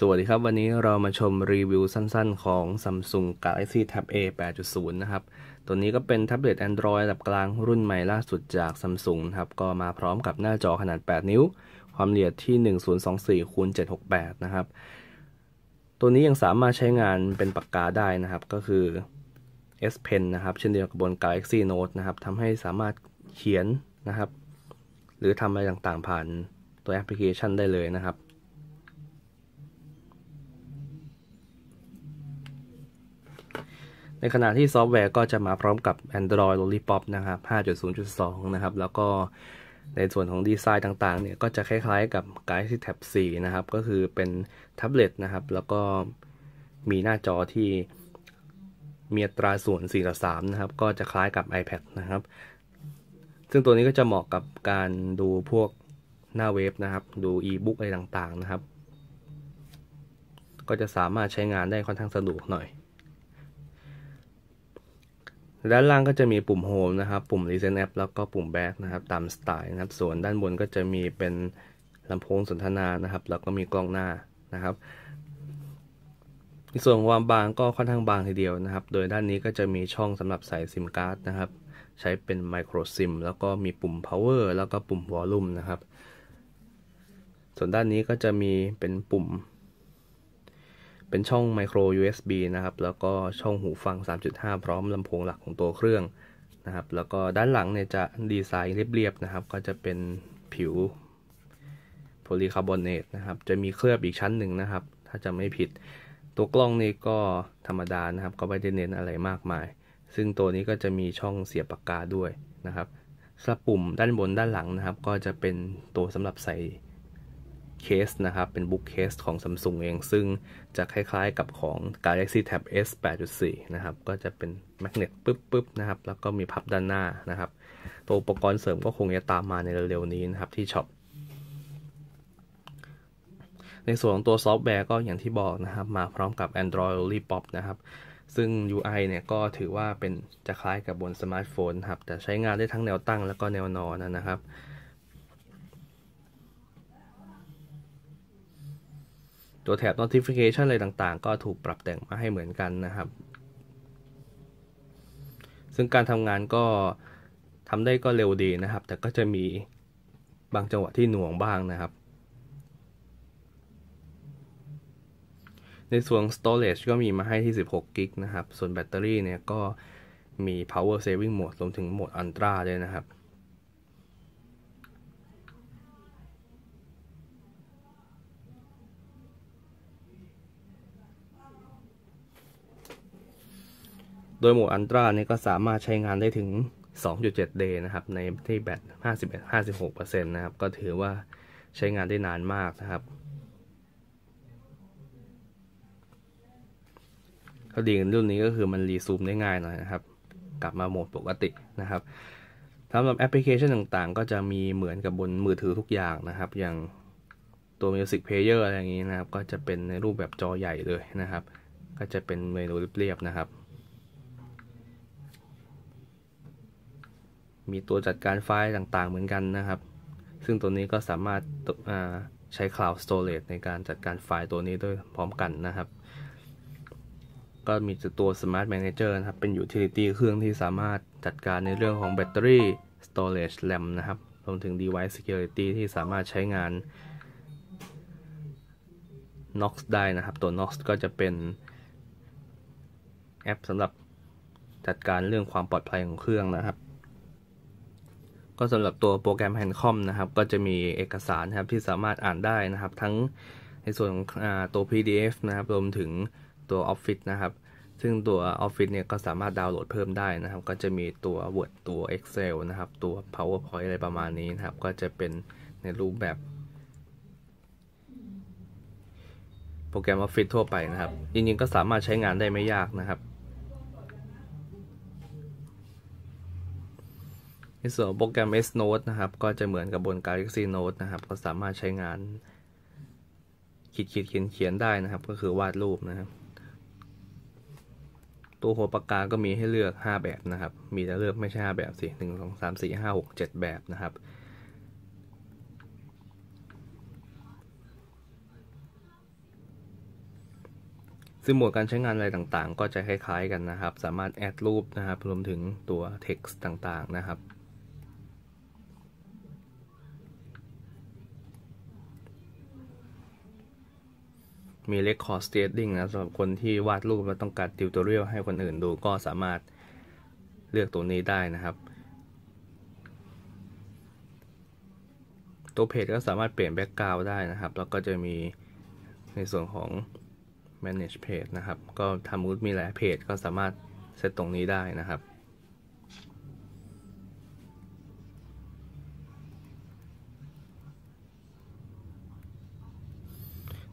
สวัสดีครับ วันนี้เรามาชมรีวิวสั้นๆ ของ Samsung Galaxy Tab A 8.0นะครับตัวนี้ก็เป็นแท็บเล็ต Android ระดับกลางรุ่นใหม่ล่าสุดจาก Samsung ครับก็มาพร้อมกับหน้าจอขนาด 8 นิ้ว ความละเอียดที่1024คูณ768นะครับตัวนี้ยังสามารถใช้งานเป็นปากกาได้นะครับก็คือ S Pen นะครับ เช่นเดียวกับบน Galaxy Note นะครับทำให้สามารถเขียนนะครับ หรือทำอะไรต่างๆผ่านตัวแอปพลิเคชันได้เลยนะครับในขณะที่ซอฟต์แวร์ก็จะมาพร้อมกับ Android Lollipop นะครับ 5.0.2 นะครับ แล้วก็ในส่วนของดีไซน์ต่างๆ เนี่ยก็จะคล้าย ๆ กับ Galaxy Tab 4นะครับ ก็คือเป็นแท็บเล็ตนะครับ แล้วก็มีหน้าจอที่มีตราส่วน4ต่อ3นะครับ ก็จะคล้ายกับ iPad นะครับ ซึ่งตัวนี้ก็จะเหมาะกับการดูพวกหน้าเว็บนะครับ ดูอีบุ๊กอะไรต่างๆนะครับ ก็จะสามารถใช้งานได้ค่อนข้างสะดวกหน่อยด้านล่างก็จะมีปุ่มโฮมนะครับ ปุ่ม Listen App แล้วก็ปุ่ม Back นะครับตามสไตล์นะครับ ส่วนด้านบนก็จะมีเป็นลำโพงสนทนานะครับ แล้วก็มีกล้องหน้านะครับ ส่วนความบางก็ค่อนข้างบางทีเดียวนะครับ โดยด้านนี้ก็จะมีช่องสำหรับใส่ซิมการ์ดนะครับ ใช้เป็นไมโครซิมแล้วก็มีปุ่ม power แล้วก็ปุ่ม volume นะครับ ส่วนด้านนี้ก็จะมีเป็นปุ่มเป็นช่องไมโคร USB นะครับ แล้วก็ช่องหูฟัง 3.5 พร้อมลำโพงหลักของตัวเครื่องนะครับ แล้วก็ด้านหลังเนี่ยจะดีไซน์เรียบๆนะครับ ก็จะเป็นผิวโพลีคาร์บอเนตนะครับ จะมีเคลือบอีกชั้นหนึ่งนะครับ ถ้าจะไม่ผิด ตัวกล้องนี่ก็ธรรมดานะครับ ก็ไม่ได้เน้นอะไรมากมาย ซึ่งตัวนี้ก็จะมีช่องเสียบปากกาด้วยนะครับสปุ่มด้านบนด้านหลังนะครับ ก็จะเป็นตัวสำหรับใส่เคสนะครับเป็นบุ๊กเคสของ Samsung เอง ซึ่งจะคล้าย ๆ กับของ Galaxy Tab S 8.4นะครับก็จะเป็นแมกเนตปึ๊บๆนะครับแล้วก็มีพับด้านหน้านะครับ ตัวอุปกรณ์เสริมก็คงจะตามมาในเร็วๆนี้นะครับที่ช็อปในส่วนของตัวซอฟต์แวร์ก็อย่างที่บอกนะครับ มาพร้อมกับ Android Lollipop นะครับซึ่ง UI เนี่ยก็ถือว่าเป็นจะคล้ายกับบนสมาร์ทโฟนครับแต่ใช้งานได้ทั้งแนวตั้งแล้วก็แนวนอนนะครับตัวแถบ notification อะไรต่างๆ ก็ถูกปรับแต่งมาให้เหมือนกันนะครับ ซึ่งการทำงานก็ทำได้ก็เร็วดีนะครับ แต่ก็จะมีบางจังหวะที่หน่วงบ้างนะครับ ในส่วน storage ก็มีมาให้ที่16กิกนะครับ ส่วนแบตเตอรี่เนี่ยก็มี power saving mode รวมถึงโหมด ultra ด้วยนะครับโดยโหมดอันตราเนี่ยก็สามารถใช้งานได้ถึง 2.7 day นะครับ ในที่แบต51-56%นะครับ ก็ถือว่าใช้งานได้นานมากนะครับ ข้อดีของรุ่นนี้ก็คือมันรีซูมได้ง่ายหน่อยนะครับ กลับมาโหมดปกตินะครับสำหรับแอปพลิเคชันต่างๆ ก็จะมีเหมือนกับบนมือถือทุกอย่างนะครับ อย่างตัว Music Player อะไรอย่างนี้นะครับ ก็จะเป็นในรูปแบบจอใหญ่เลยนะครับ ก็จะเป็นเมนูเรียบๆนะครับมีตัวจัดการไฟล์ต่างๆ เหมือนกันนะครับ ซึ่งตัวนี้ก็สามารถใช้ Cloud Storage ในการจัดการไฟล์ตัวนี้ด้วยพร้อมกันนะครับ ก็มีตัว Smart Manager นะครับ เป็น Utility เครื่องที่สามารถจัดการในเรื่องของแบตเตอรี่ Storage RAM นะครับ รวมถึง Device Security ที่สามารถใช้งาน Knox ได้นะครับ ตัว Knox ก็จะเป็นแอปสำหรับจัดการเรื่องความปลอดภัยของเครื่องนะครับก็สำหรับตัวโปรแกรม Handcom นะครับก็จะมีเอกสารนะครับที่สามารถอ่านได้นะครับ ทั้งในส่วนตัว PDF นะครับ รวมถึงตัว Office นะครับ ซึ่งตัว Office เนี่ยก็สามารถดาวน์โหลดเพิ่มได้นะครับ ก็จะมีตัว Word ตัว Excel นะครับ ตัว PowerPoint อะไรประมาณนี้นะครับ ก็จะเป็นในรูปแบบโปรแกรม Office ทั่วไปนะครับจริงๆ ก็สามารถใช้งานได้ไม่ยากนะครับในส่วนโปรแกรม S Note นะครับ ก็จะเหมือนกับบน Galaxy Note นะครับก็สามารถใช้งานขีดขีดเขียนเขียนได้นะครับ ก็คือวาดรูปนะครับ ตัวหัวปากกา ก็มีให้เลือก 5 แบบนะครับ มีแต่เลือกไม่ใช่ 5 แบบสิหนึ่งสองสามี่ห้าหกเจ็ดแบบนะครับ ซึ่งหมวดการใช้งานอะไรต่างๆ ก็จะคล้ายๆ กันนะครับ สามารถแอดรูปนะครับรวมถึงตัว text ต่าง ๆ นะครับมีเลคคอร์สเตดดิ้งนะสำหรับคนที่วาดรูปแล้วต้องการติวตัวเรียลให้คนอื่นดูก็สามารถเลือกตัวนี้ได้นะครับ ตัวเพจก็สามารถเปลี่ยนแบ็กกราวด์ได้นะครับ แล้วก็จะมีในส่วนของ manage page นะครับ ก็ทำมูดมีหลายเพจก็สามารถเซตตรงนี้ได้นะครับ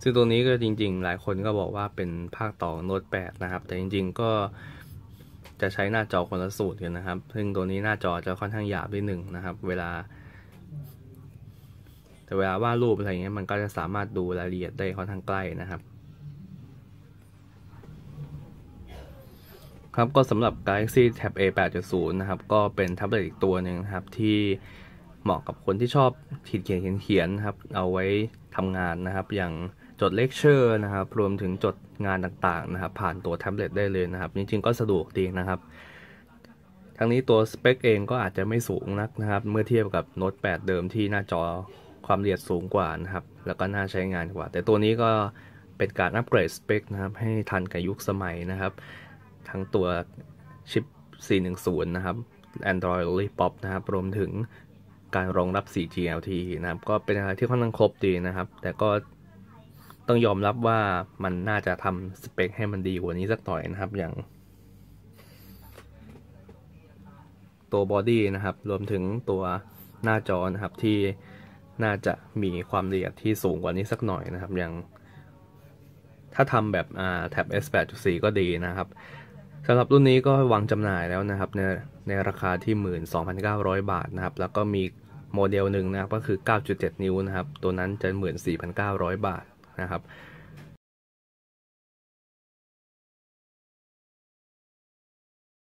ซึ่งตัวนี้ก็จริง ๆ หลายคนก็บอกว่าเป็นภาคต่อโน้ต8นะครับ แต่จริงๆ ก็จะใช้หน้าจอคนละสูตรกันนะครับซึ่งตัวนี้หน้าจอจะค่อนข้างหยาบนิดหนึ่งนะครับ เวลา แต่เวลาวาดรูปอะไรเงี้ยมันก็จะสามารถดูรายละเอียดได้ค่อนข้างใกล้นะครับ ครับก็สำหรับ Galaxy Tab A 8.0นะครับก็เป็นแท็บเล็ตอีกตัวหนึ่งนะครับ ที่เหมาะกับคนที่ชอบขีดเขียนเขียนนะครับ เอาไว้ทำงานนะครับ อย่างจดเลคเชอร์นะครับ รวมถึงจดงานต่างๆ นะครับ ผ่านตัวแท็บเล็ตได้เลยนะครับ จริงๆก็สะดวกดีนะครับ ทั้งนี้ตัวสเปคเองก็อาจจะไม่สูงนักนะครับ เมื่อเทียบกับโน้ต8เดิมที่หน้าจอความละเอียดสูงกว่านะครับ แล้วก็น่าใช้งานกว่า แต่ตัวนี้ก็เป็นการอัปเกรดสเปคนะครับ ให้ทันกับยุคสมัยนะครับ ทั้งตัวชิป410 นะครับ Android Lollipop นะครับ รวมถึงการรองรับ 4G LTE นะครับ ก็เป็นอะไรที่ค่อนข้างครบดีนะครับ แต่ก็ต้องยอมรับว่ามันน่าจะทำสเปคให้มันดีกว่านี้สักหน่อยนะครับ อย่างตัวบอดี้นะครับ รวมถึงตัวหน้าจอนะครับที่น่าจะมีความละเอียดที่สูงกว่านี้สักหน่อยนะครับ อย่างถ้าทำแบบแท็บ S 8.4ก็ดีนะครับสำหรับรุ่นนี้ก็วางจำหน่ายแล้วนะครับ ในในราคาที่ 12,900 บาทนะครับ แล้วก็มีโมเดลหนึ่งนะครับก็คือ 9.7 นิ้วนะครับ ตัวนั้นจะ 14,900 บาทนะครับ